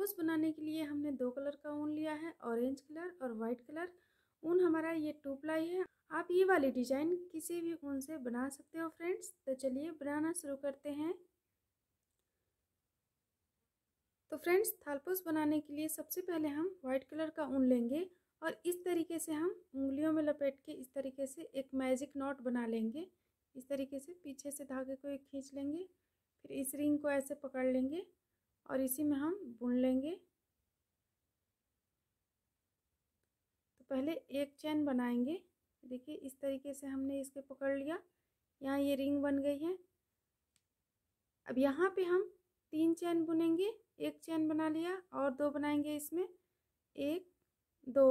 खरबूज बनाने के लिए हमने दो कलर का ऊन लिया है ऑरेंज कलर और वाइट कलर ऊन हमारा ये टू प्लाई है आप ये वाली डिजाइन किसी भी ऊन से बना सकते हो फ्रेंड्स तो चलिए बनाना शुरू करते हैं तो फ्रेंड्स थालपोस बनाने के लिए सबसे पहले हम व्हाइट कलर का ऊन लेंगे और इस तरीके से हम उंगलियों में लपेट के इस तरीके से एक मैजिक नॉट बना लेंगे इस तरीके से पीछे से धागे को एक खींच लेंगे फिर इस रिंग को ऐसे पकड़ लेंगे और इसी में हम बुन लेंगे तो पहले एक चैन बनाएंगे देखिए इस तरीके से हमने इसके पकड़ लिया यहाँ ये रिंग बन गई है अब यहाँ पे हम तीन चैन बुनेंगे एक चैन बना लिया और दो बनाएंगे इसमें एक दो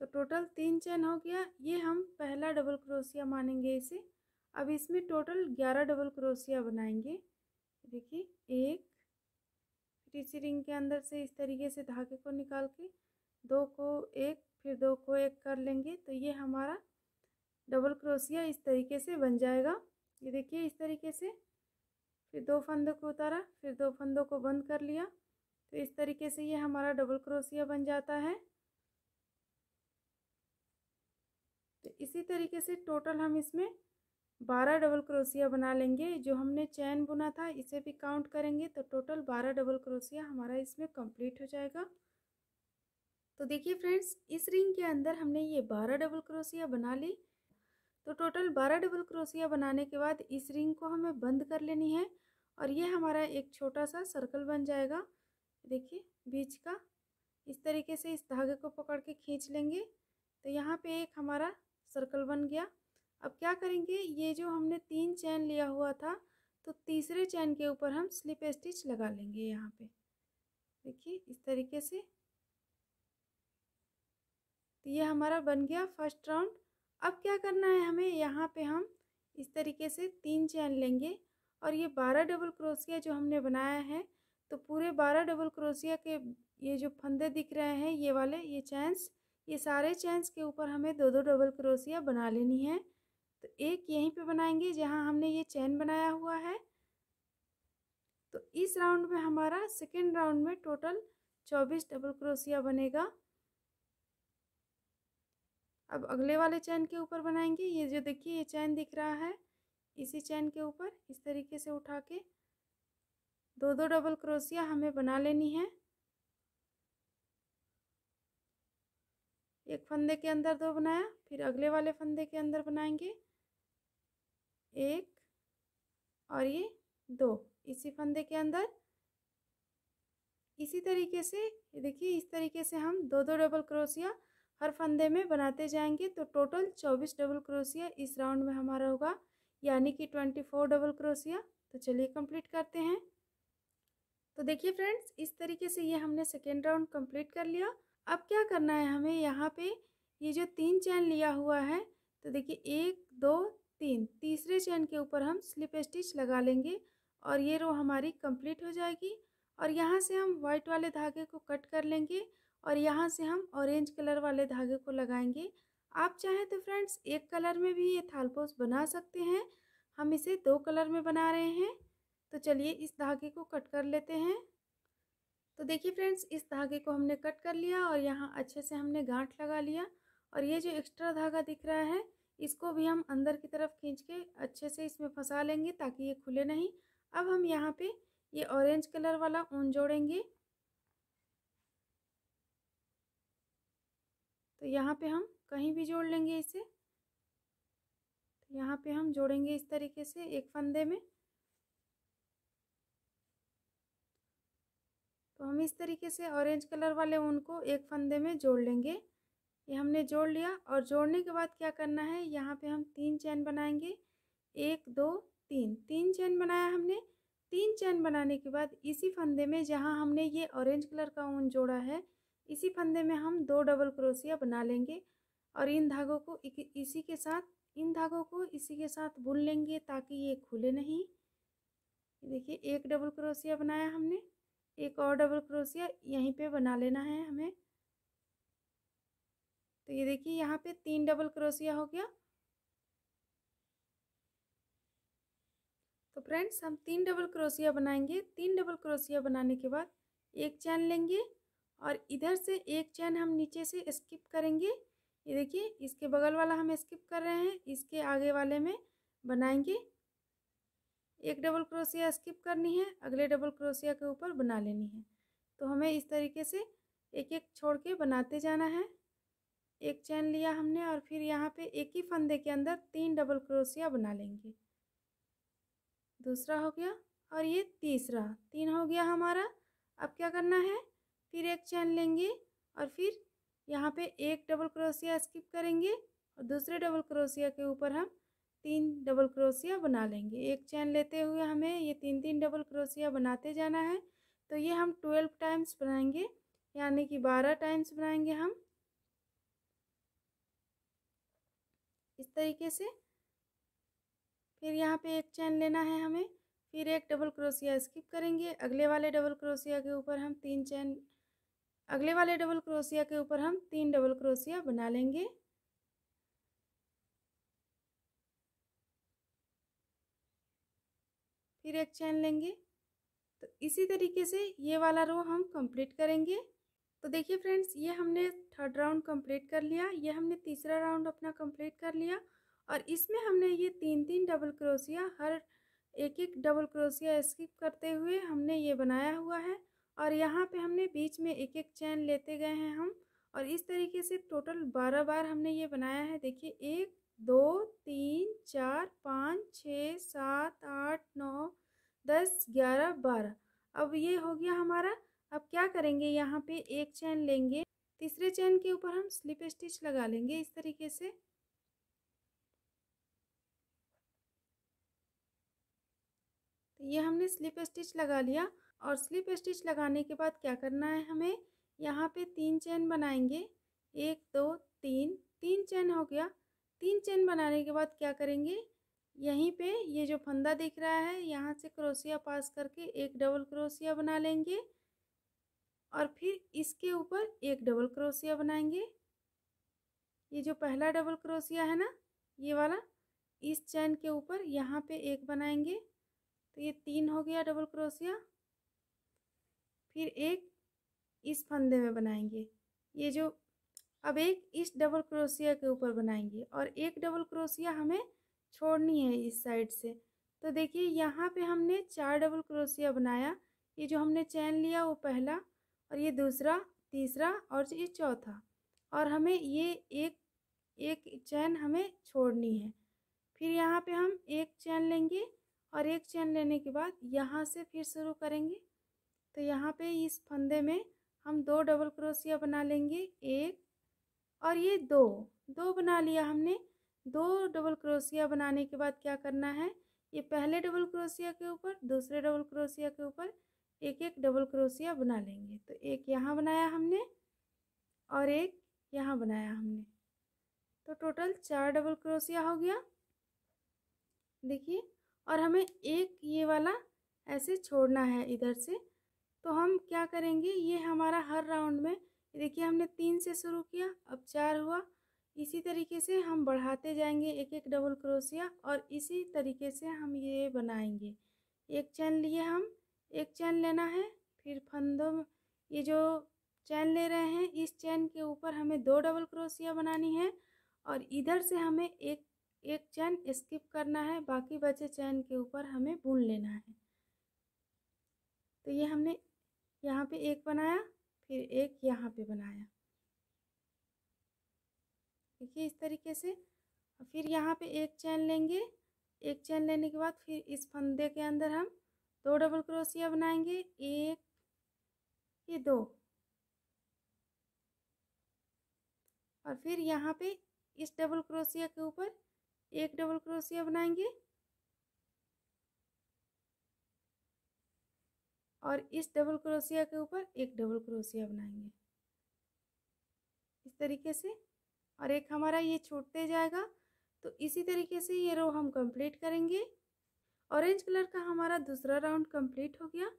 तो टोटल तीन चैन हो गया ये हम पहला डबल क्रोशिया मानेंगे इसे अब इसमें टोटल ग्यारह डबल क्रोशिया बनाएंगे देखिए एक टीसी रिंग के अंदर से इस तरीके से धागे को निकाल के दो को एक फिर दो को एक कर लेंगे तो ये हमारा डबल क्रोसिया इस तरीके से बन जाएगा ये देखिए इस तरीके से फिर दो फंदों को उतारा फिर दो फंदों को बंद कर लिया तो इस तरीके से ये हमारा डबल क्रोसिया बन जाता है तो इसी तरीके से टोटल हम इसमें बारह डबल क्रोसिया बना लेंगे जो हमने चैन बुना था इसे भी काउंट करेंगे तो टोटल बारह डबल क्रोसिया हमारा इसमें कंप्लीट हो जाएगा तो देखिए फ्रेंड्स इस रिंग के अंदर हमने ये बारह डबल क्रोसिया बना ली तो टोटल बारह डबल क्रोसिया बनाने के बाद इस रिंग को हमें बंद कर लेनी है और ये हमारा एक छोटा सा सर्कल बन जाएगा देखिए बीच का इस तरीके से इस धागे को पकड़ के खींच लेंगे तो यहाँ पर एक हमारा सर्कल बन गया अब क्या करेंगे ये जो हमने तीन चैन लिया हुआ था तो तीसरे चैन के ऊपर हम स्लिप स्टिच लगा लेंगे यहाँ पे देखिए इस तरीके से तो ये हमारा बन गया फर्स्ट राउंड अब क्या करना है हमें यहाँ पे हम इस तरीके से तीन चैन लेंगे और ये बारह डबल क्रोसिया जो हमने बनाया है तो पूरे बारह डबल क्रोसिया के ये जो फंदे दिख रहे हैं ये वाले ये चैंस ये सारे चैंस के ऊपर हमें दो दो डबल क्रोसिया बना लेनी है तो एक यहीं पे बनाएंगे जहाँ हमने ये चैन बनाया हुआ है तो इस राउंड में हमारा सेकेंड राउंड में टोटल चौबीस डबल क्रोसिया बनेगा अब अगले वाले चैन के ऊपर बनाएंगे ये जो देखिए ये चैन दिख रहा है इसी चैन के ऊपर इस तरीके से उठा के दो दो डबल क्रोसिया हमें बना लेनी है एक फंदे के अंदर दो बनाया फिर अगले वाले फंदे के अंदर बनाएंगे एक और ये दो इसी फंदे के अंदर इसी तरीके से देखिए इस तरीके से हम दो दो डबल क्रोशिया हर फंदे में बनाते जाएंगे तो टोटल चौबीस डबल क्रोशिया इस राउंड में हमारा होगा यानी कि ट्वेंटी फोर डबल क्रोशिया तो चलिए कंप्लीट करते हैं तो देखिए फ्रेंड्स इस तरीके से ये हमने सेकेंड राउंड कंप्लीट कर लिया अब क्या करना है हमें यहाँ पे ये जो तीन चैन लिया हुआ है तो देखिए एक दो तीन तीसरे चेन के ऊपर हम स्लिप स्टिच लगा लेंगे और ये रो हमारी कंप्लीट हो जाएगी और यहाँ से हम वाइट वाले धागे को कट कर लेंगे और यहाँ से हम ऑरेंज कलर वाले धागे को लगाएंगे आप चाहें तो फ्रेंड्स एक कलर में भी ये थालपोस बना सकते हैं हम इसे दो कलर में बना रहे हैं तो चलिए इस धागे को कट कर लेते हैं तो देखिए फ्रेंड्स इस धागे को हमने कट कर लिया और यहाँ अच्छे से हमने गांठ लगा लिया और ये जो एक्स्ट्रा धागा दिख रहा है इसको भी हम अंदर की तरफ खींच के अच्छे से इसमें फंसा लेंगे ताकि ये खुले नहीं अब हम यहाँ पे ये ऑरेंज कलर वाला ऊन जोड़ेंगे तो यहाँ पे हम कहीं भी जोड़ लेंगे इसे तो यहाँ पे हम जोड़ेंगे इस तरीके से एक फंदे में तो हम इस तरीके से ऑरेंज कलर वाले ऊन को एक फंदे में जोड़ लेंगे ये हमने जोड़ लिया और जोड़ने के बाद क्या करना है यहाँ पे हम तीन चैन बनाएंगे एक दो तीन तीन चैन बनाया हमने तीन चैन बनाने के बाद इसी फंदे में जहाँ हमने ये ऑरेंज कलर का ऊन जोड़ा है इसी फंदे में हम दो डबल क्रोसिया बना लेंगे और इन धागों को इसी के साथ इन धागों को इसी के साथ बुन लेंगे ताकि ये खुले नहीं देखिए एक डबल क्रोसिया बनाया हमने एक और डबल क्रोसिया यहीं पे बना लेना है हमें तो ये देखिए यहाँ पे तीन डबल क्रोशिया हो गया तो फ्रेंड्स हम तीन डबल क्रोशिया बनाएंगे तीन डबल क्रोशिया बनाने के बाद एक चैन लेंगे और इधर से एक चैन हम नीचे से स्किप करेंगे ये देखिए इसके बगल वाला हम स्किप कर रहे हैं इसके आगे वाले में बनाएंगे एक डबल क्रोशिया स्किप करनी है अगले डबल क्रोशिया के ऊपर बना लेनी है तो हमें इस तरीके से एक एक छोड़ के बनाते जाना है एक चैन लिया हमने और फिर यहाँ पे एक ही फंदे के अंदर तीन डबल क्रोशिया बना लेंगे दूसरा हो गया और ये तीसरा तीन हो गया हमारा अब क्या करना है फिर एक चैन लेंगे और फिर यहाँ पे एक डबल क्रोशिया स्किप करेंगे और दूसरे डबल क्रोशिया के ऊपर हम तीन डबल क्रोशिया बना लेंगे एक चैन लेते हुए हमें ये तीन तीन डबल क्रोशिया बनाते जाना है तो ये हम ट्वेल्व टाइम्स बनाएंगे यानी कि बारह टाइम्स बनाएंगे हम इस तरीके से फिर यहाँ पे एक चैन लेना है हमें फिर एक डबल क्रोशिया स्किप करेंगे अगले वाले डबल क्रोशिया के ऊपर हम तीन चैन अगले वाले डबल क्रोशिया के ऊपर हम तीन डबल क्रोशिया बना लेंगे फिर एक चैन लेंगे तो इसी तरीके से ये वाला रो हम कंप्लीट करेंगे तो देखिए फ्रेंड्स ये हमने थर्ड राउंड कंप्लीट कर लिया ये हमने तीसरा राउंड अपना कंप्लीट कर लिया और इसमें हमने ये तीन तीन डबल क्रोसिया हर एक एक डबल क्रोसिया स्किप करते हुए हमने ये बनाया हुआ है और यहाँ पे हमने बीच में एक एक चैन लेते गए हैं हम और इस तरीके से टोटल बारह बार हमने ये बनाया है देखिए एक दो तीन चार पाँच छः सात आठ नौ दस ग्यारह बारह अब ये हो गया हमारा अब क्या करेंगे यहाँ पे एक चैन लेंगे तीसरे चैन के ऊपर हम स्लिप स्टिच लगा लेंगे इस तरीके से तो ये हमने स्लिप स्टिच लगा लिया और स्लिप स्टिच लगाने के बाद क्या करना है हमें यहाँ पे तीन चैन बनाएंगे एक दो तीन तीन चैन हो गया तीन चैन बनाने के बाद क्या करेंगे यहीं पे ये जो फंदा दिख रहा है यहाँ से क्रोसिया पास करके एक डबल क्रोसिया बना लेंगे और फिर इसके ऊपर एक डबल क्रोशिया बनाएंगे ये जो पहला डबल क्रोशिया है ना ये वाला इस चैन के ऊपर यहाँ पे एक बनाएंगे तो ये तीन हो गया डबल क्रोशिया फिर एक इस फंदे में बनाएंगे ये जो अब एक इस डबल क्रोशिया के ऊपर बनाएंगे और एक डबल क्रोशिया हमें छोड़नी है इस साइड से तो देखिए यहाँ पे हमने चार डबल क्रोशिया बनाया ये जो हमने चैन लिया वो पहला और ये दूसरा तीसरा और ये चौथा और हमें ये एक एक चैन हमें छोड़नी है फिर यहाँ पे हम एक चैन लेंगे और एक चैन लेने के बाद यहाँ से फिर शुरू करेंगे तो यहाँ पे इस फंदे में हम दो डबल क्रोसिया बना लेंगे एक और ये दो दो बना लिया हमने दो डबल क्रोसिया बनाने के बाद क्या करना है ये पहले डबल क्रोसिया के ऊपर दूसरे डबल क्रोसिया के ऊपर एक एक डबल क्रोशिया बना लेंगे तो एक यहाँ बनाया हमने और एक यहाँ बनाया हमने तो टोटल चार डबल क्रोशिया हो गया देखिए और हमें एक ये वाला ऐसे छोड़ना है इधर से तो हम क्या करेंगे ये हमारा हर राउंड में देखिए हमने तीन से शुरू किया अब चार हुआ इसी तरीके से हम बढ़ाते जाएंगे एक एक डबल क्रोशिया और इसी तरीके से हम ये बनाएंगे एक चैन लिए हम एक चैन लेना है फिर फंदों ये जो चैन ले रहे हैं इस चैन के ऊपर हमें दो डबल क्रोशिया बनानी है और इधर से हमें एक एक चैन स्किप करना है बाकी बचे चैन के ऊपर हमें बुन लेना है तो ये हमने यहाँ पे एक बनाया फिर एक यहाँ पे बनाया देखिए इस तरीके से फिर यहाँ पे एक चैन लेंगे एक चैन लेने के बाद फिर इस फंदे के अंदर हम दो डबल क्रोशिया बनाएंगे एक ये दो और फिर यहाँ पे इस डबल क्रोशिया के ऊपर एक डबल क्रोशिया बनाएंगे और इस डबल क्रोशिया के ऊपर एक डबल क्रोशिया बनाएंगे इस तरीके से और एक हमारा ये छूटते जाएगा तो इसी तरीके से ये रो हम कंप्लीट करेंगे ऑरेंज कलर का हमारा दूसरा राउंड कंप्लीट हो गया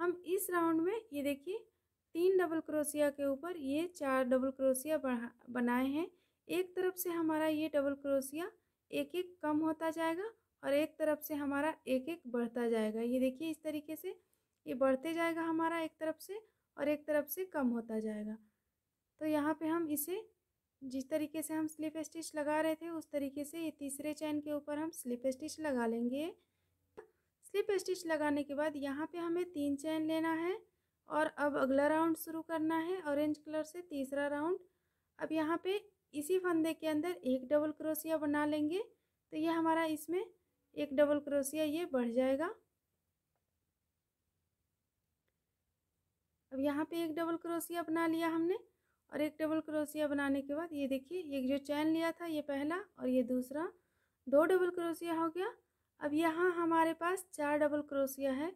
हम इस राउंड में ये देखिए तीन डबल क्रोशिया के ऊपर ये चार डबल क्रोशिया बनाए हैं एक तरफ से हमारा ये डबल क्रोशिया एक एक कम होता जाएगा और एक तरफ से हमारा एक एक बढ़ता जाएगा ये देखिए इस तरीके से ये बढ़ते जाएगा हमारा एक तरफ से और एक तरफ से कम होता जाएगा तो यहाँ पे हम इसे जिस तरीके से हम स्लिप स्टिच लगा रहे थे उस तरीके से ये तीसरे चैन के ऊपर हम स्लिप स्टिच लगा लेंगे स्लिप स्टिच लगाने के बाद यहाँ पे हमें तीन चैन लेना है और अब अगला राउंड शुरू करना है ऑरेंज कलर से तीसरा राउंड अब यहाँ पे इसी फंदे के अंदर एक डबल क्रोसिया बना लेंगे तो ये हमारा इसमें एक डबल क्रोसिया ये बढ़ जाएगा अब यहाँ पे एक डबल क्रोसिया बना लिया हमने और एक डबल क्रोसिया बनाने के बाद ये देखिए एक जो चैन लिया था ये पहला और ये दूसरा दो डबल क्रोसिया हो गया अब यहाँ हमारे पास चार डबल क्रोसिया है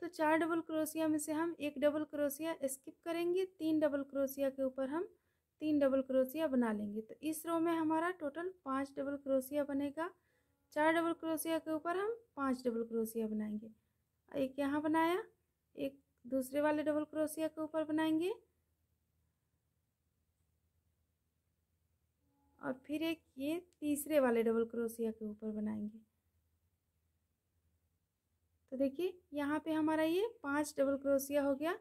तो चार डबल क्रोसिया में से हम एक डबल क्रोसिया स्किप करेंगे तीन डबल क्रोसिया के ऊपर हम तीन डबल क्रोसिया बना लेंगे तो इस रो में हमारा टोटल पाँच डबल क्रोसिया बनेगा चार डबल क्रोसिया के ऊपर हम पाँच डबल क्रोसिया बनाएंगे एक यहाँ बनाया एक दूसरे वाले डबल क्रोसिया के ऊपर बनाएंगे और फिर एक ये तीसरे वाले डबल क्रोसिया के ऊपर बनाएंगे तो देखिए यहाँ पे हमारा ये पांच डबल क्रोशिया हो गया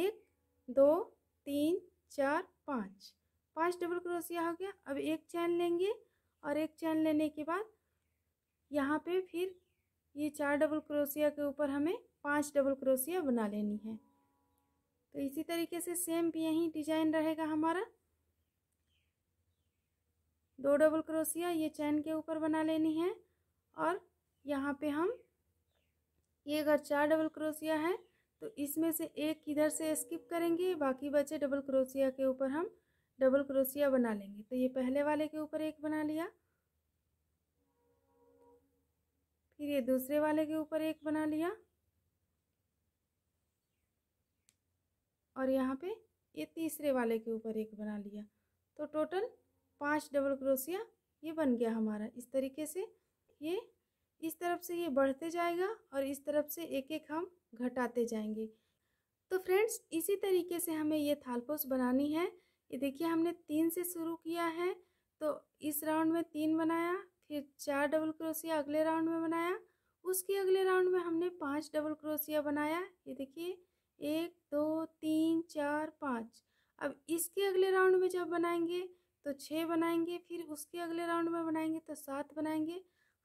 एक दो तीन चार पाँच पांच डबल क्रोशिया हो गया अब एक चैन लेंगे और एक चैन लेने के बाद यहाँ पे फिर ये चार डबल क्रोशिया के ऊपर हमें पांच डबल क्रोशिया बना लेनी है तो इसी तरीके से सेम भी यही डिजाइन रहेगा हमारा दो डबल क्रोशिया ये चैन के ऊपर बना लेनी है और यहाँ पे हम ये अगर चार डबल क्रोसिया है तो इसमें से एक इधर से स्किप करेंगे बाकी बचे डबल क्रोसिया के ऊपर हम डबल क्रोसिया बना लेंगे तो ये पहले वाले के ऊपर एक बना लिया फिर ये दूसरे वाले के ऊपर एक बना लिया और यहाँ पे ये तीसरे वाले के ऊपर एक बना लिया तो टोटल पांच डबल क्रोसिया ये बन गया हमारा इस तरीके से ये इस तरफ से ये बढ़ते जाएगा और इस तरफ से एक एक हम घटाते जाएंगे तो फ्रेंड्स इसी तरीके से हमें ये थालपोस बनानी है ये देखिए हमने तीन से शुरू किया है तो इस राउंड में तीन बनाया फिर चार डबल क्रोशिया अगले राउंड में बनाया उसके अगले राउंड में हमने पांच डबल क्रोशिया बनाया ये देखिए एक दो तीन चार पाँच अब इसके अगले राउंड में जब बनाएंगे तो छः बनाएंगे फिर उसके अगले राउंड में बनाएंगे तो सात बनाएंगे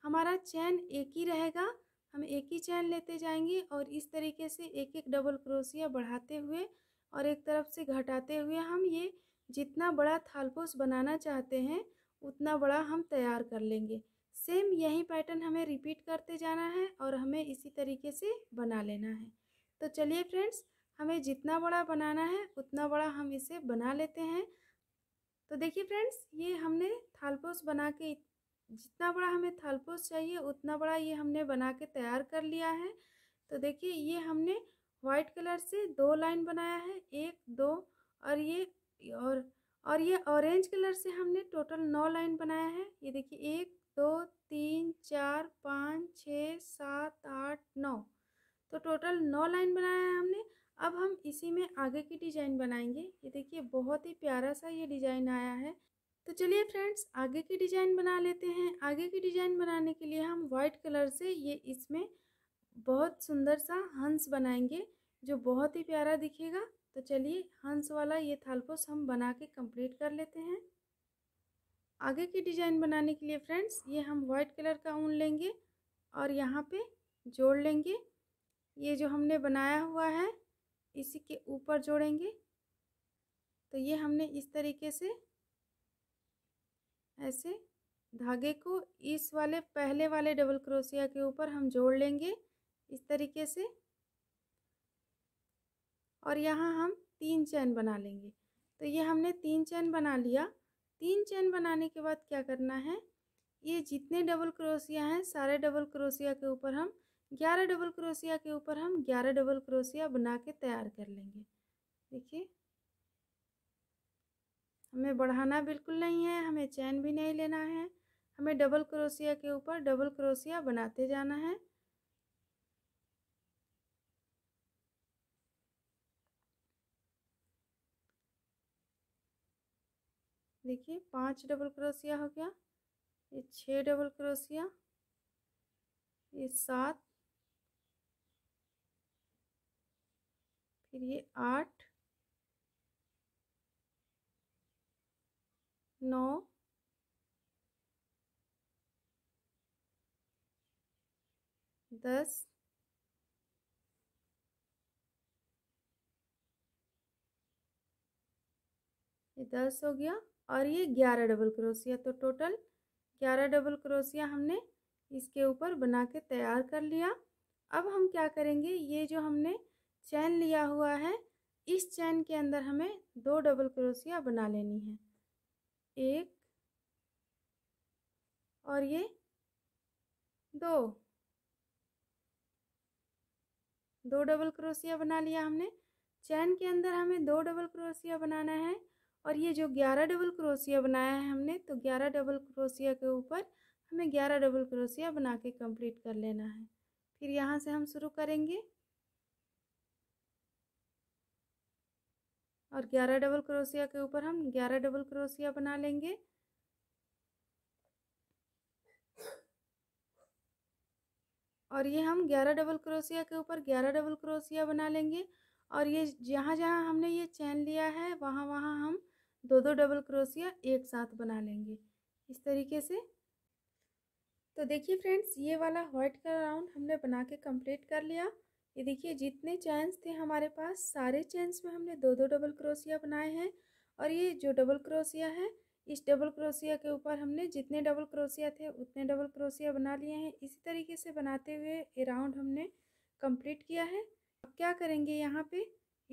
हमारा चैन एक ही रहेगा हम एक ही चैन लेते जाएंगे और इस तरीके से एक एक डबल क्रोसिया बढ़ाते हुए और एक तरफ से घटाते हुए हम ये जितना बड़ा थालपोस बनाना चाहते हैं उतना बड़ा हम तैयार कर लेंगे सेम यही पैटर्न हमें रिपीट करते जाना है और हमें इसी तरीके से बना लेना है तो चलिए फ्रेंड्स हमें जितना बड़ा बनाना है उतना बड़ा हम इसे बना लेते हैं तो देखिए फ्रेंड्स ये हमने थालपोस बना के जितना बड़ा हमें थलपोस चाहिए उतना बड़ा ये हमने बना के तैयार कर लिया है तो देखिए ये हमने वाइट कलर से दो लाइन बनाया है एक दो और ये और और ये ऑरेंज कलर से हमने टोटल नौ लाइन बनाया है ये देखिए एक दो तीन चार पाँच छ सात आठ नौ तो टोटल नौ लाइन बनाया है हमने अब हम इसी में आगे की डिज़ाइन बनाएंगे ये देखिए बहुत ही प्यारा सा ये डिज़ाइन आया है तो चलिए फ्रेंड्स आगे की डिज़ाइन बना लेते हैं आगे की डिज़ाइन बनाने के लिए हम वाइट कलर से ये इसमें बहुत सुंदर सा हंस बनाएंगे जो बहुत ही प्यारा दिखेगा तो चलिए हंस वाला ये थालपोस हम बना के कंप्लीट कर लेते हैं आगे की डिज़ाइन बनाने के लिए फ्रेंड्स ये हम व्हाइट कलर का ऊन लेंगे और यहाँ पे जोड़ लेंगे ये जो हमने बनाया हुआ है इसी के ऊपर जोड़ेंगे तो ये हमने इस तरीके से ऐसे धागे को इस वाले पहले वाले डबल क्रोशिया के ऊपर हम जोड़ लेंगे इस तरीके से और यहाँ हम तीन चैन बना लेंगे तो ये हमने तीन चैन बना लिया तीन चैन बनाने के बाद क्या करना है ये जितने डबल क्रोशिया हैं सारे डबल क्रोशिया के ऊपर हम ग्यारह डबल क्रोशिया के ऊपर हम ग्यारह डबल क्रोशिया बना के तैयार कर लेंगे देखिए हमें बढ़ाना बिल्कुल नहीं है हमें चैन भी नहीं लेना है हमें डबल क्रोसिया के ऊपर डबल क्रोसिया बनाते जाना है देखिए पांच डबल क्रोसिया हो गया ये छह डबल क्रोसिया ये सात फिर ये आठ नौ दस ये दस हो गया और ये ग्यारह डबल क्रोसिया तो टोटल ग्यारह डबल क्रोसिया हमने इसके ऊपर बना के तैयार कर लिया अब हम क्या करेंगे ये जो हमने चैन लिया हुआ है इस चैन के अंदर हमें दो डबल क्रोसिया बना लेनी है एक और ये दो दो डबल क्रोसिया बना लिया हमने चैन के अंदर हमें दो डबल क्रोसिया बनाना है और ये जो ग्यारह डबल क्रोसिया बनाया है हमने तो ग्यारह डबल क्रोसिया के ऊपर हमें ग्यारह डबल क्रोसिया बना के कंप्लीट कर लेना है फिर यहाँ से हम शुरू करेंगे और ग्यारह डबल क्रोशिया के ऊपर हम ग्यारह डबल क्रोशिया बना लेंगे और ये हम ग्यारह डबल क्रोशिया के ऊपर ग्यारह डबल क्रोशिया बना लेंगे और ये जहाँ जहाँ हमने ये चैन लिया है वहाँ वहाँ हम दो दो डबल क्रोशिया एक साथ बना लेंगे इस तरीके से तो देखिए फ्रेंड्स ये वाला व्हाइट का राउंड हमने बना के कंप्लीट कर लिया ये देखिए जितने चैंस थे हमारे पास सारे चैंस में हमने दो दो डबल क्रोसिया बनाए हैं और ये जो डबल क्रोसिया है इस डबल क्रोसिया के ऊपर हमने जितने डबल क्रोसिया थे उतने डबल क्रोसिया बना लिए हैं इसी तरीके से बनाते हुए ये राउंड हमने कंप्लीट किया है अब क्या करेंगे यहाँ पे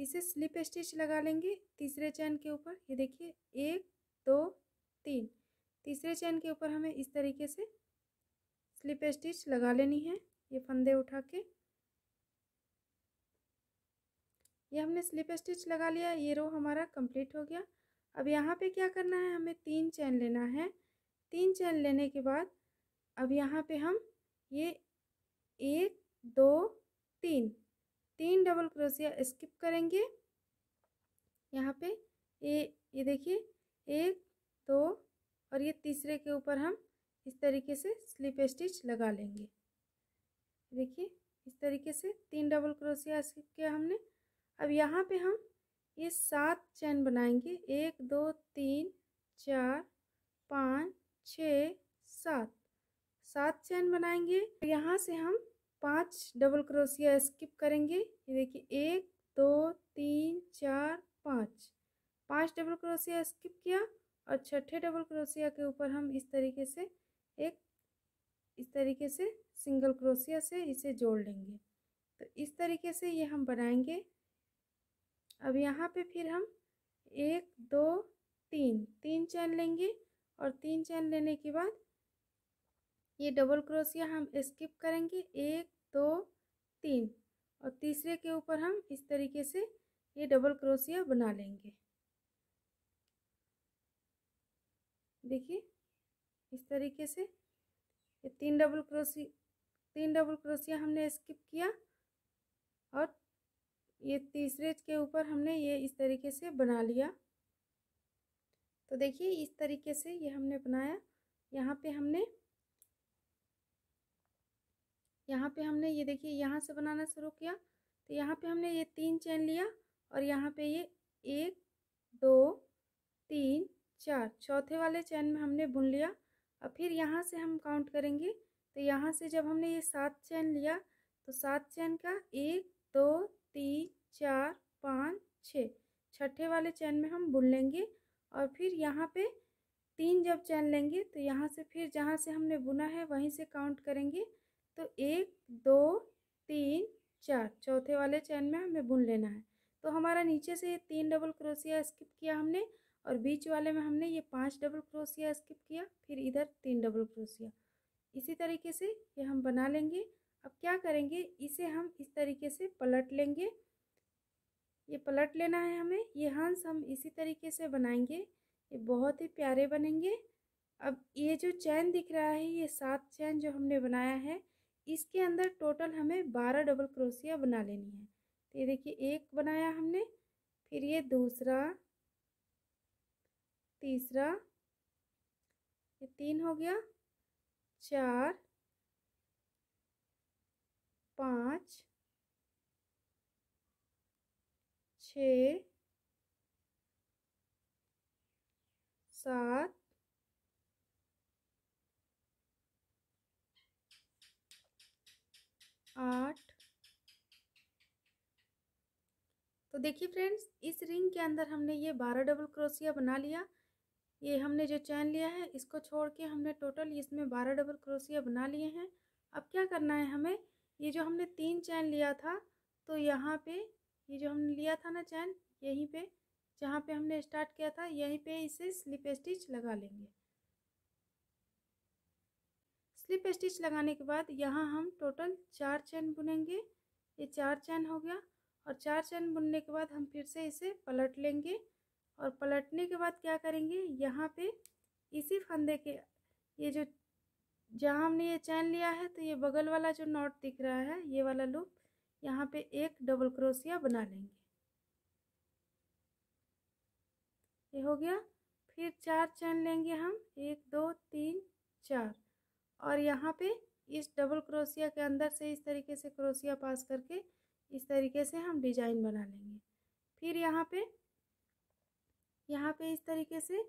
इसे स्लिप स्टिच लगा लेंगे तीसरे चैन के ऊपर ये देखिए एक दो तीन तीसरे चैन के ऊपर हमें इस तरीके से स्लिप स्टिच लगा लेनी है ये फंदे उठा के ये हमने स्लिप स्टिच लगा लिया ये रो हमारा कंप्लीट हो गया अब यहाँ पे क्या करना है हमें तीन चैन लेना है तीन चैन लेने के बाद अब यहाँ पे हम ये एक दो तीन तीन डबल क्रोसिया स्किप करेंगे यहाँ पे ये ये देखिए एक दो और ये तीसरे के ऊपर हम इस तरीके से स्लिप स्टिच लगा लेंगे देखिए इस तरीके से तीन डबल क्रोसिया स्किप किया हमने अब यहाँ पे हम ये सात चैन बनाएंगे एक दो तीन चार पाँच छ सात सात चैन बनाएंगे यहाँ से हम पांच डबल क्रोसिया स्किप करेंगे ये देखिए एक दो तीन चार पाँच पांच डबल क्रोसिया स्किप किया और छठे डबल क्रोसिया के ऊपर हम इस तरीके से एक इस तरीके से सिंगल क्रोसिया से इसे जोड़ लेंगे तो इस तरीके से ये हम बनाएंगे अब यहाँ पे फिर हम एक दो तीन तीन चैन लेंगे और तीन चैन लेने के बाद ये डबल क्रोशिया हम स्किप करेंगे एक दो तीन और तीसरे के ऊपर हम इस तरीके से ये डबल क्रोशिया बना लेंगे देखिए इस तरीके से ये तीन डबल क्रोशी तीन डबल क्रोशिया हमने स्किप किया और ये तीसरे के ऊपर हमने ये इस तरीके से बना लिया तो देखिए इस तरीके से ये हमने बनाया यहाँ पे हमने यहाँ पे हमने ये देखिए यहाँ से बनाना शुरू किया तो यहाँ पे हमने ये तीन चैन लिया और यहाँ पे ये एक दो तीन चार चौथे वाले चैन में हमने बुन लिया और फिर यहाँ से हम काउंट करेंगे तो यहाँ से जब हमने ये सात चैन लिया तो सात चैन का एक दो तीन चार पाँच छः छठे वाले चैन में हम बुन लेंगे और फिर यहाँ पे तीन जब चैन लेंगे तो यहाँ से फिर जहाँ से हमने बुना है वहीं से काउंट करेंगे तो एक दो तीन चार चौथे वाले चैन में हमें बुन लेना है तो हमारा नीचे से ये तीन डबल क्रोसिया स्किप किया हमने और बीच वाले में हमने ये पांच डबल क्रोसिया स्किप किया फिर इधर तीन डबल क्रोसिया इसी तरीके से ये हम बना लेंगे अब क्या करेंगे इसे हम इस तरीके से पलट लेंगे ये पलट लेना है हमें ये हंस हम इसी तरीके से बनाएंगे ये बहुत ही प्यारे बनेंगे अब ये जो चैन दिख रहा है ये सात चैन जो हमने बनाया है इसके अंदर टोटल हमें बारह डबल क्रोसिया बना लेनी है तो ये देखिए एक बनाया हमने फिर ये दूसरा तीसरा ये तीन हो गया चार पाँच छ सात आठ तो देखिए फ्रेंड्स इस रिंग के अंदर हमने ये बारह डबल क्रोशिया बना लिया ये हमने जो चैन लिया है इसको छोड़ के हमने टोटल इसमें बारह डबल क्रोशिया बना लिए हैं अब क्या करना है हमें ये जो हमने तीन चैन लिया था तो यहाँ पे ये जो हमने लिया था ना चैन यहीं पे जहाँ पे हमने स्टार्ट किया था यहीं पे इसे स्लिप स्टिच लगा लेंगे स्लिप स्टिच लगाने के बाद यहाँ हम टोटल चार चैन बुनेंगे ये चार चैन हो गया और चार चैन बुनने के बाद हम फिर से इसे पलट लेंगे और पलटने के बाद क्या करेंगे यहाँ पे इसी फंदे के ये जो जहाँ हमने ये चैन लिया है तो ये बगल वाला जो नॉट दिख रहा है ये वाला लूप यहाँ पे एक डबल क्रोसिया बना लेंगे ये हो गया फिर चार चैन लेंगे हम एक दो तीन चार और यहाँ पे इस डबल क्रोसिया के अंदर से इस तरीके से क्रोसिया पास करके इस तरीके से हम डिजाइन बना लेंगे फिर यहाँ पे यहाँ पे इस तरीके से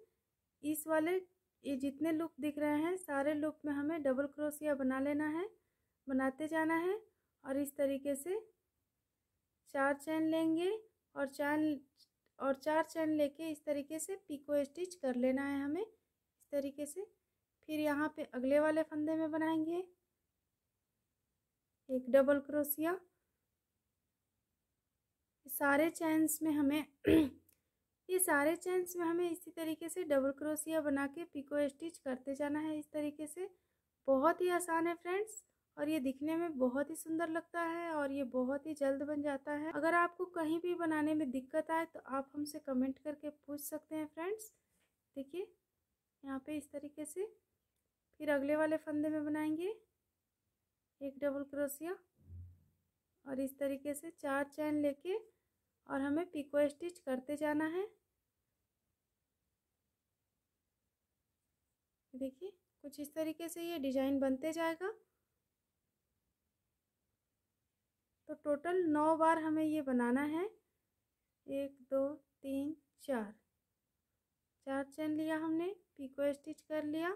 इस वाले ये जितने लुक दिख रहे हैं सारे लुक में हमें डबल क्रोसिया बना लेना है बनाते जाना है और इस तरीके से चार चैन लेंगे और चैन और चार चैन लेके इस तरीके से पीको स्टिच कर लेना है हमें इस तरीके से फिर यहाँ पे अगले वाले फंदे में बनाएंगे एक डबल क्रोसिया सारे चैन्स में हमें ये सारे चेंस में हमें इसी तरीके से डबल क्रोसिया बना के पिको स्टिच करते जाना है इस तरीके से बहुत ही आसान है फ्रेंड्स और ये दिखने में बहुत ही सुंदर लगता है और ये बहुत ही जल्द बन जाता है अगर आपको कहीं भी बनाने में दिक्कत आए तो आप हमसे कमेंट करके पूछ सकते हैं फ्रेंड्स देखिए यहाँ पे इस तरीके से फिर अगले वाले फंदे में बनाएंगे एक डबल क्रोसिया और इस तरीके से चार चैन लेके और हमें पिको स्टिच करते जाना है देखिए कुछ इस तरीके से ये डिजाइन बनते जाएगा तो टोटल नौ बार हमें ये बनाना है एक दो तीन चार चार चैन लिया हमने पिको स्टिच कर लिया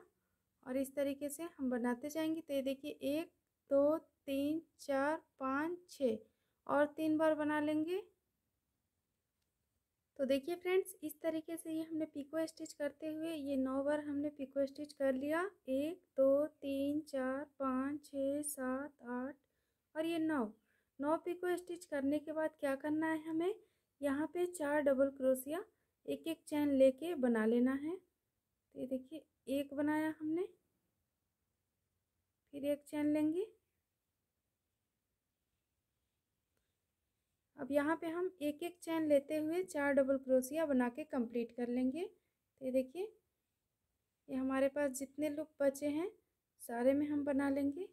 और इस तरीके से हम बनाते जाएंगे तो ये देखिए एक दो तीन चार पाँच छः और तीन बार बना लेंगे तो देखिए फ्रेंड्स इस तरीके से ये हमने पिको स्टिच करते हुए ये नौ बार हमने पिको स्टिच कर लिया एक दो तीन चार पाँच छः सात आठ और ये नौ नौ पिको स्टिच करने के बाद क्या करना है हमें यहाँ पे चार डबल क्रोसिया एक एक चैन लेके बना लेना है तो ये देखिए एक बनाया हमने फिर एक चैन लेंगे अब यहाँ पे हम एक एक चैन लेते हुए चार डबल क्रोसिया बना के कंप्लीट कर लेंगे तो ये देखिए ये हमारे पास जितने लुक बचे हैं सारे में हम बना लेंगे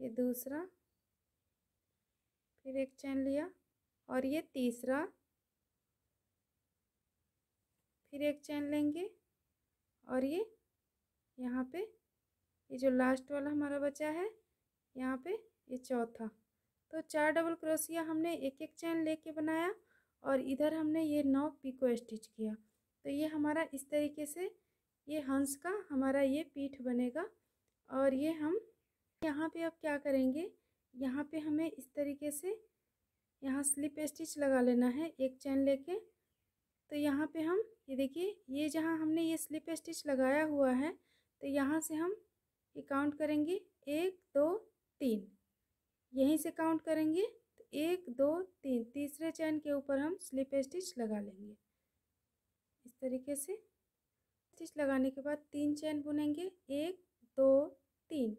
ये दूसरा फिर एक चैन लिया और ये तीसरा फिर एक चैन लेंगे और ये यहाँ पे ये जो लास्ट वाला हमारा बचा है यहाँ पे ये चौथा तो चार डबल क्रोशिया हमने एक एक चैन लेके बनाया और इधर हमने ये नौ पीको स्टिच किया तो ये हमारा इस तरीके से ये हंस का हमारा ये पीठ बनेगा और ये हम यहाँ पे अब क्या करेंगे यहाँ पे हमें इस तरीके से यहाँ स्लिप स्टिच लगा लेना है एक चैन लेके तो यहाँ पे हम ये देखिए ये जहाँ हमने ये स्लिप स्टिच लगाया हुआ है तो यहाँ से हम ये काउंट करेंगे एक दो तीन यहीं से काउंट करेंगे तो एक दो तीन तीसरे चैन के ऊपर हम स्लिप स्टिच लगा लेंगे इस तरीके से स्टिच लगाने के बाद तीन चैन बुनेंगे एक दो तीन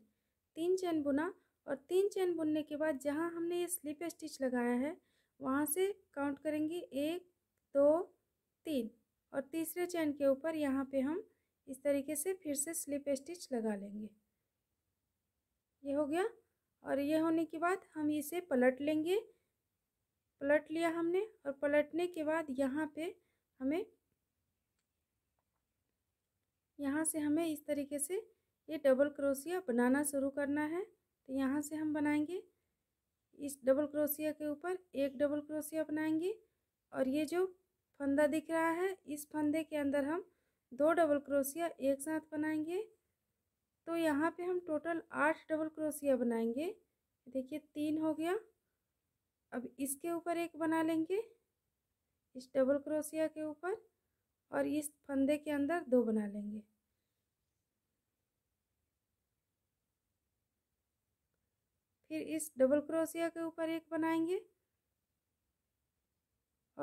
तीन चैन बुना और तीन चैन बुनने के बाद जहाँ हमने ये स्लिप स्टिच लगाया है वहाँ से काउंट करेंगे एक दो तीन और तीसरे चैन के ऊपर यहाँ पे हम इस तरीके से फिर से स्लिप स्टिच लगा लेंगे ये हो गया और ये होने के बाद हम इसे पलट लेंगे पलट लिया हमने और पलटने के बाद यहाँ पे हमें यहाँ से हमें इस तरीके से ये डबल क्रोशिया बनाना शुरू करना है तो यहाँ से हम बनाएंगे इस डबल क्रोशिया के ऊपर एक डबल क्रोशिया बनाएंगे और ये जो फंदा दिख रहा है इस फंदे के अंदर हम दो डबल क्रोशिया एक साथ बनाएंगे तो यहाँ पे हम टोटल आठ डबल क्रोसिया बनाएंगे देखिए तीन हो गया अब इसके ऊपर एक बना लेंगे इस डबल क्रोसिया के ऊपर और इस फंदे के अंदर दो बना लेंगे फिर इस डबल क्रोसिया के ऊपर एक बनाएंगे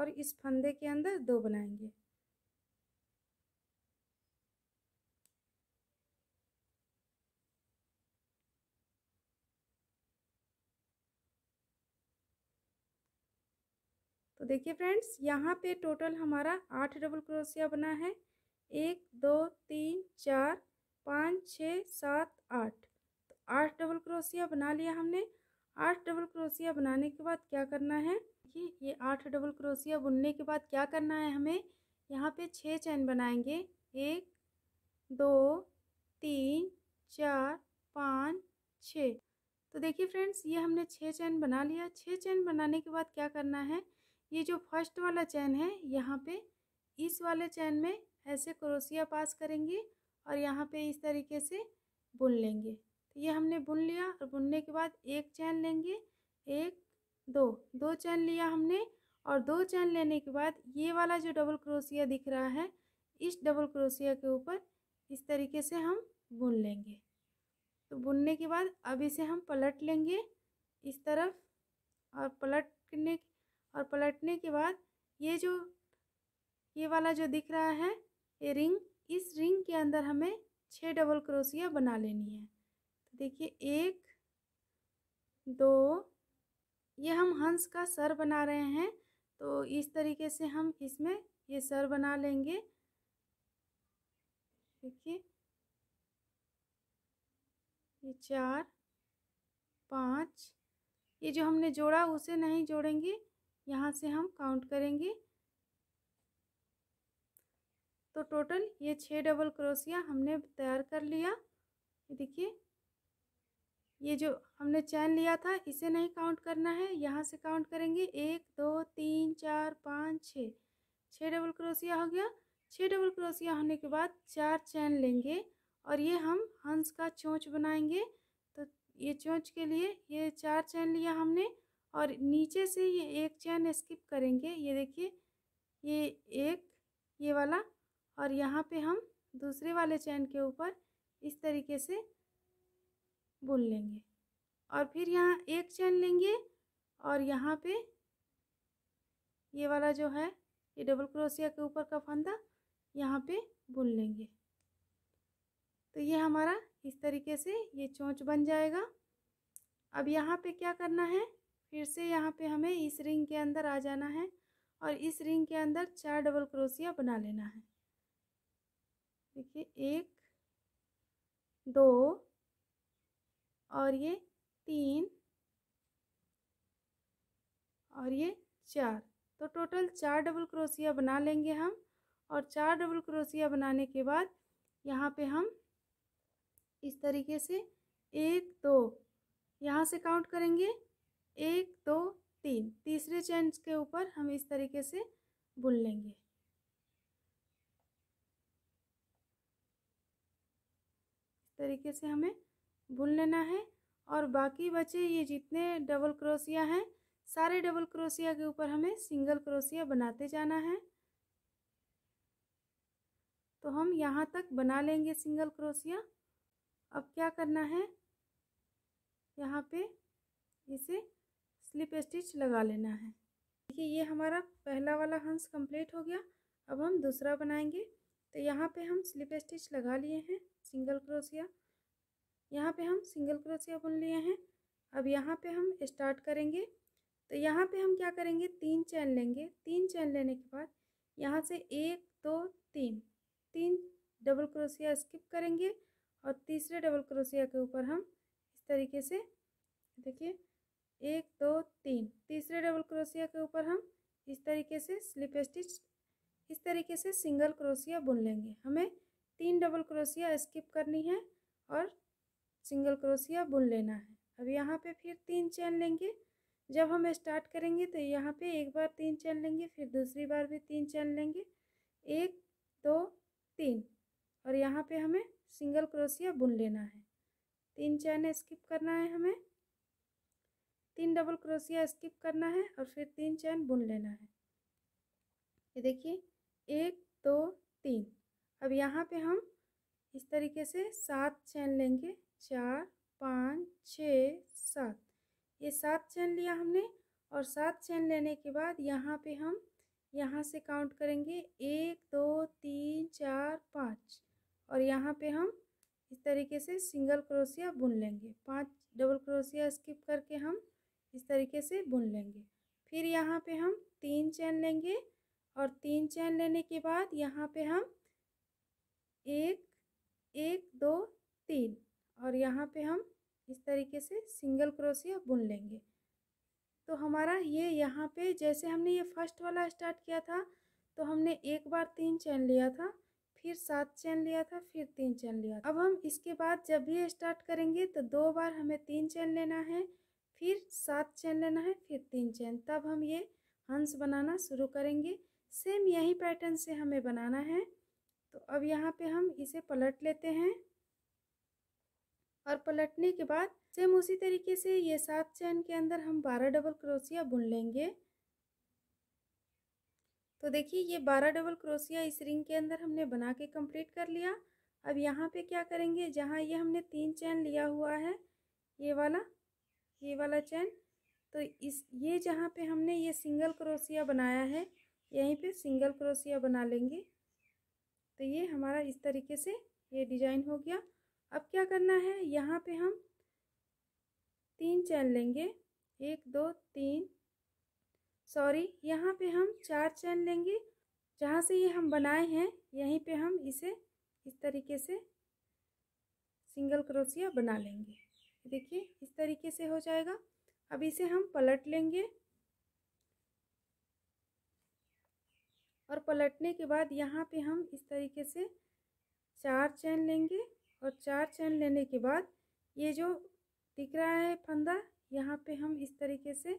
और इस फंदे के अंदर दो बनाएंगे तो देखिए फ्रेंड्स यहाँ पे टोटल हमारा आठ डबल क्रोशिया बना है एक दो तीन चार पाँच छः सात आठ तो आठ डबल क्रोशिया बना लिया हमने आठ डबल क्रोशिया बनाने के बाद क्या करना है देखिए ये आठ डबल क्रोशिया बुनने के बाद क्या करना है हमें यहाँ पे छः चैन बनाएंगे एक दो तीन चार पाँच छः तो देखिए फ्रेंड्स ये हमने छः चैन बना लिया छः चैन बनाने के बाद क्या करना है ये जो फर्स्ट वाला चैन है यहाँ पे इस वाले चैन में ऐसे क्रोसिया पास करेंगे और यहाँ पे इस तरीके से बुन लेंगे तो ये हमने बुन लिया और बुनने के बाद एक चैन लेंगे एक दो दो चैन लिया हमने और दो चैन लेने के बाद ये वाला जो डबल क्रोसिया दिख रहा है इस डबल क्रोसिया के ऊपर इस तरीके से हम बुन लेंगे तो बुनने के बाद अब इसे हम पलट लेंगे इस तरफ और पलटने और पलटने के बाद ये जो ये वाला जो दिख रहा है ये रिंग इस रिंग के अंदर हमें छः डबल क्रोसिया बना लेनी है तो देखिए एक दो ये हम हंस का सर बना रहे हैं तो इस तरीके से हम इसमें ये सर बना लेंगे देखिए ये चार पाँच ये जो हमने जोड़ा उसे नहीं जोड़ेंगे यहाँ से हम काउंट करेंगे तो टोटल ये छः डबल क्रोसिया हमने तैयार कर लिया ये देखिए ये जो हमने चैन लिया था इसे नहीं काउंट करना है यहाँ से काउंट करेंगे एक दो तीन चार पाँच छः छः डबल क्रोसिया हो गया छः डबल क्रोसिया होने के बाद चार चैन लेंगे और ये हम हंस का चोंच बनाएंगे तो ये चोंच के लिए ये चार चैन लिया हमने और नीचे से ये एक चैन स्किप करेंगे ये देखिए ये एक ये वाला और यहाँ पे हम दूसरे वाले चैन के ऊपर इस तरीके से बुन लेंगे और फिर यहाँ एक चैन लेंगे और यहाँ पे ये वाला जो है ये डबल क्रोसिया के ऊपर का फंदा यहाँ पे बुन लेंगे तो ये हमारा इस तरीके से ये चोंच बन जाएगा अब यहाँ पे क्या करना है फिर से यहाँ पे हमें इस रिंग के अंदर आ जाना है और इस रिंग के अंदर चार डबल क्रोसिया बना लेना है देखिए एक दो और ये तीन और ये चार तो टोटल चार डबल क्रोसिया बना लेंगे हम और चार डबल क्रोसिया बनाने के बाद यहाँ पे हम इस तरीके से एक दो यहाँ से काउंट करेंगे एक दो तीन तीसरे चैन के ऊपर हम इस तरीके से बुन लेंगे इस तरीके से हमें बुन लेना है और बाकी बचे ये जितने डबल क्रोसिया हैं सारे डबल क्रोसिया के ऊपर हमें सिंगल क्रोसिया बनाते जाना है तो हम यहाँ तक बना लेंगे सिंगल क्रोसिया अब क्या करना है यहाँ पे इसे स्लिप स्टिच लगा लेना है देखिए ये हमारा पहला वाला हंस कंप्लीट हो गया अब हम दूसरा बनाएंगे तो यहाँ पे हम स्लिप स्टिच लगा लिए हैं सिंगल क्रोशिया यहाँ पे हम सिंगल क्रोशिया बुन लिए हैं अब यहाँ पे हम स्टार्ट करेंगे तो यहाँ पे हम क्या करेंगे तीन चैन लेंगे तीन चैन लेने के बाद यहाँ से एक दो तीन तीन डबल क्रोशिया स्किप करेंगे और तीसरे डबल क्रोशिया के ऊपर हम इस तरीके से देखिए एक दो तीन तीसरे डबल क्रोशिया के ऊपर हम इस तरीके से स्लिप स्टिच इस तरीके से सिंगल क्रोशिया बुन लेंगे हमें तीन डबल क्रोशिया स्किप करनी है और सिंगल क्रोशिया बुन लेना है अब यहाँ पे फिर तीन चैन लेंगे जब हम स्टार्ट करेंगे तो यहाँ पे एक बार तीन चैन लेंगे फिर दूसरी बार भी तीन चैन लेंगे एक दो तीन और यहाँ पे हमें सिंगल क्रोशिया बुन लेना है तीन चैन स्किप करना है हमें तीन डबल क्रोशिया स्किप करना है और फिर तीन चैन बुन लेना है ये देखिए एक दो तीन अब यहाँ पे हम इस तरीके से सात चैन लेंगे चार पाँच छ सात ये सात चैन लिया हमने और सात चैन लेने के बाद यहाँ पे हम यहाँ से काउंट करेंगे एक दो तीन चार पाँच और यहाँ पे हम इस तरीके से सिंगल क्रोशिया बुन लेंगे पांच डबल क्रोशिया स्किप करके हम इस तरीके से बुन लेंगे फिर यहाँ पे हम तीन चैन लेंगे और तीन चैन लेने के बाद यहाँ पे हम एक एक दो तीन और यहाँ पे हम इस तरीके से सिंगल क्रोशिया बुन लेंगे तो हमारा ये यहाँ पे जैसे हमने ये फर्स्ट वाला स्टार्ट किया था तो हमने एक बार तीन चैन लिया था फिर सात चैन लिया था फिर तीन चैन लिया था अब हम इसके बाद जब भी स्टार्ट करेंगे तो दो बार हमें तीन चैन लेना है फिर सात चैन लेना है फिर तीन चैन तब हम ये हंस बनाना शुरू करेंगे सेम यही पैटर्न से हमें बनाना है तो अब यहाँ पे हम इसे पलट लेते हैं और पलटने के बाद सेम उसी तरीके से ये सात चैन के अंदर हम बारह डबल क्रोसिया बुन लेंगे तो देखिए ये बारह डबल क्रोसिया इस रिंग के अंदर हमने बना के कंप्लीट कर लिया अब यहाँ पे क्या करेंगे जहाँ ये हमने तीन चैन लिया हुआ है ये वाला ये वाला चैन तो इस ये जहाँ पे हमने ये सिंगल क्रोसिया बनाया है यहीं पे सिंगल क्रोसिया बना लेंगे तो ये हमारा इस तरीके से ये डिजाइन हो गया अब क्या करना है यहाँ पे हम तीन चैन लेंगे एक दो तीन सॉरी यहाँ पे हम चार चैन लेंगे जहाँ से ये हम बनाए हैं यहीं पे हम इसे इस तरीके से सिंगल क्रोसिया बना लेंगे देखिए इस तरीके से हो जाएगा अब इसे हम पलट लेंगे और पलटने के बाद यहाँ पे हम इस तरीके से चार चैन लेंगे और चार चैन लेने के बाद ये जो दिख रहा है फंदा यहाँ पे हम इस तरीके से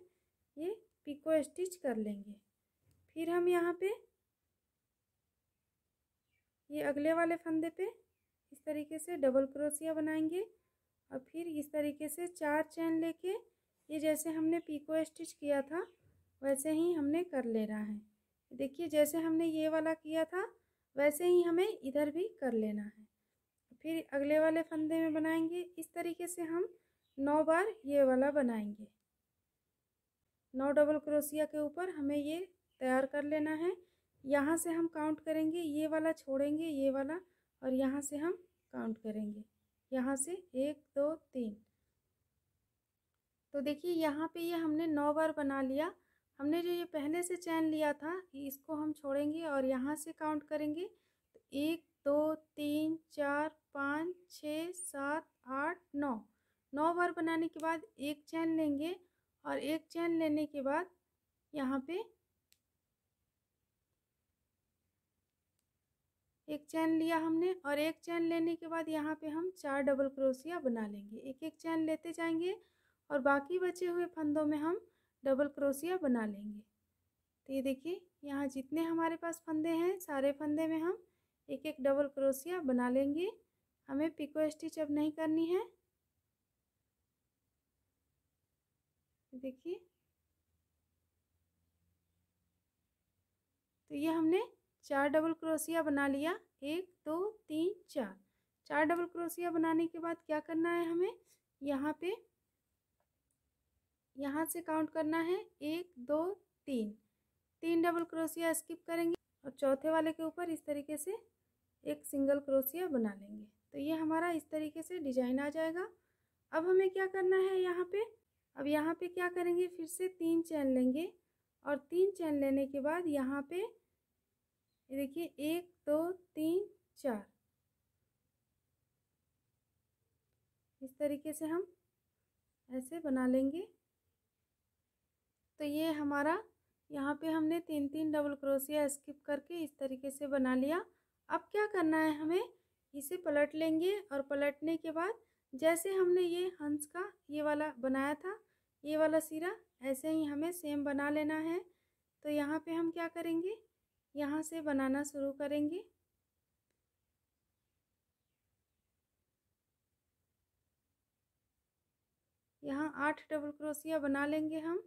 ये पिको स्टिच कर लेंगे फिर हम यहाँ पे ये अगले वाले फंदे पे इस तरीके से डबल क्रोसिया बनाएंगे और फिर इस तरीके से चार चैन लेके ये जैसे हमने पीको स्टिच किया था वैसे ही हमने कर लेना है देखिए जैसे हमने ये वाला किया था वैसे ही हमें इधर भी कर लेना है फिर अगले वाले फंदे में बनाएंगे इस तरीके से हम नौ बार ये वाला बनाएंगे नौ डबल क्रोसिया के ऊपर हमें ये तैयार कर लेना है यहाँ से हम काउंट करेंगे ये वाला छोड़ेंगे ये वाला और यहाँ से हम काउंट करेंगे यहाँ से एक दो तीन तो देखिए यहाँ पे ये हमने नौ बार बना लिया हमने जो ये पहले से चैन लिया था इसको हम छोड़ेंगे और यहाँ से काउंट करेंगे तो एक दो तीन चार पाँच छ सात आठ नौ नौ बार बनाने के बाद एक चैन लेंगे और एक चैन लेने के बाद यहाँ पे एक चैन लिया हमने और एक चैन लेने के बाद यहाँ पे हम चार डबल क्रोशिया बना लेंगे एक एक चैन लेते जाएंगे और बाकी बचे हुए फंदों में हम डबल क्रोशिया बना लेंगे तो ये देखिए यहाँ जितने हमारे पास फंदे हैं सारे फंदे में हम एक एक डबल क्रोशिया बना लेंगे हमें पिको स्टिच अब नहीं करनी है देखिए तो ये हमने चार डबल क्रोसिया बना लिया एक दो तीन चार चार डबल क्रोसिया बनाने के बाद क्या करना है हमें यहाँ पे यहाँ से काउंट करना है एक दो तीन तीन डबल क्रोसिया स्किप करेंगे और चौथे वाले के ऊपर इस तरीके से एक सिंगल क्रोसिया बना लेंगे तो ये हमारा इस तरीके से डिजाइन आ जाएगा अब हमें क्या करना है यहाँ पे अब यहाँ पे क्या करेंगे फिर से तीन चैन लेंगे और तीन चैन लेने के बाद यहाँ पे ये देखिए एक दो तीन चार इस तरीके से हम ऐसे बना लेंगे तो ये हमारा यहाँ पे हमने तीन तीन डबल क्रोशिया स्किप करके इस तरीके से बना लिया अब क्या करना है हमें इसे पलट लेंगे और पलटने के बाद जैसे हमने ये हंस का ये वाला बनाया था ये वाला सिरा ऐसे ही हमें सेम बना लेना है तो यहाँ पे हम क्या करेंगे यहाँ से बनाना शुरू करेंगे यहाँ आठ डबल क्रोसिया बना लेंगे हम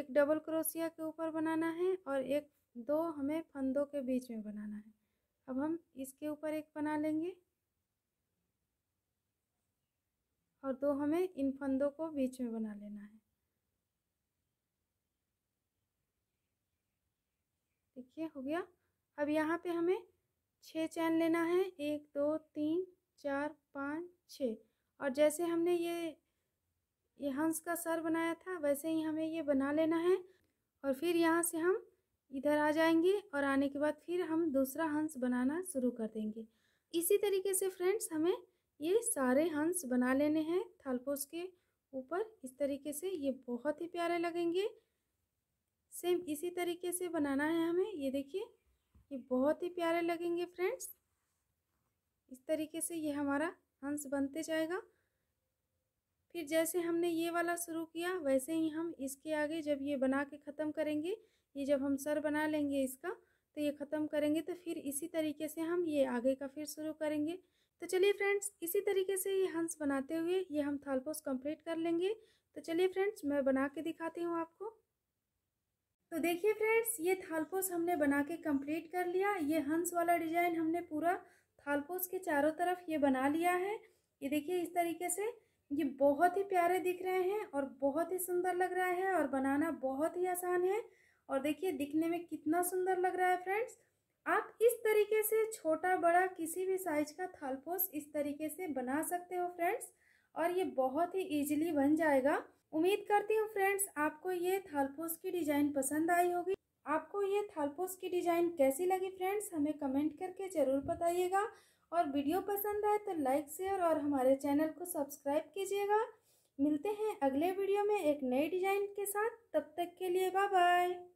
एक डबल क्रोशिया के ऊपर बनाना है और एक दो हमें फंदों के बीच में बनाना है अब हम इसके ऊपर एक बना लेंगे और दो हमें इन फंदों को बीच में बना लेना है देखिए हो गया अब यहाँ पे हमें छः चैन लेना है एक दो तीन चार पाँच छः और जैसे हमने ये ये हंस का सर बनाया था वैसे ही हमें ये बना लेना है और फिर यहाँ से हम इधर आ जाएंगे और आने के बाद फिर हम दूसरा हंस बनाना शुरू कर देंगे इसी तरीके से फ्रेंड्स हमें ये सारे हंस बना लेने हैं थालपोस के ऊपर इस तरीके से ये बहुत ही प्यारे लगेंगे सेम इसी तरीके से बनाना है हमें ये देखिए ये बहुत ही प्यारे लगेंगे फ्रेंड्स इस तरीके से ये हमारा हंस बनते जाएगा फिर जैसे हमने ये वाला शुरू किया वैसे ही हम इसके आगे जब ये बना के ख़त्म करेंगे ये जब हम सर बना लेंगे इसका तो ये ख़त्म करेंगे तो फिर इसी तरीके से हम ये आगे का फिर शुरू करेंगे तो चलिए फ्रेंड्स इसी तरीके से ये हंस बनाते हुए ये हम थालपोस कंप्लीट कर लेंगे तो चलिए फ्रेंड्स मैं बना के दिखाती हूँ आपको तो देखिए फ्रेंड्स ये थालपोस हमने बना के कंप्लीट कर लिया ये हंस वाला डिजाइन हमने पूरा थालपोस के चारों तरफ ये बना लिया है ये देखिए इस तरीके से ये बहुत ही प्यारे दिख रहे हैं और बहुत ही सुंदर लग रहा है और बनाना बहुत ही आसान है और देखिए दिखने में कितना सुंदर लग रहा है फ्रेंड्स आप इस तरीके से छोटा बड़ा किसी भी साइज का थालपोस इस तरीके से बना सकते हो फ्रेंड्स और ये बहुत ही इजीली बन जाएगा उम्मीद करती हूँ फ्रेंड्स आपको ये थालपोस की डिज़ाइन पसंद आई होगी आपको ये थालपोस की डिज़ाइन कैसी लगी फ्रेंड्स हमें कमेंट करके ज़रूर बताइएगा और वीडियो पसंद आए तो लाइक शेयर और हमारे चैनल को सब्सक्राइब कीजिएगा मिलते हैं अगले वीडियो में एक नए डिज़ाइन के साथ तब तक के लिए बाय बाय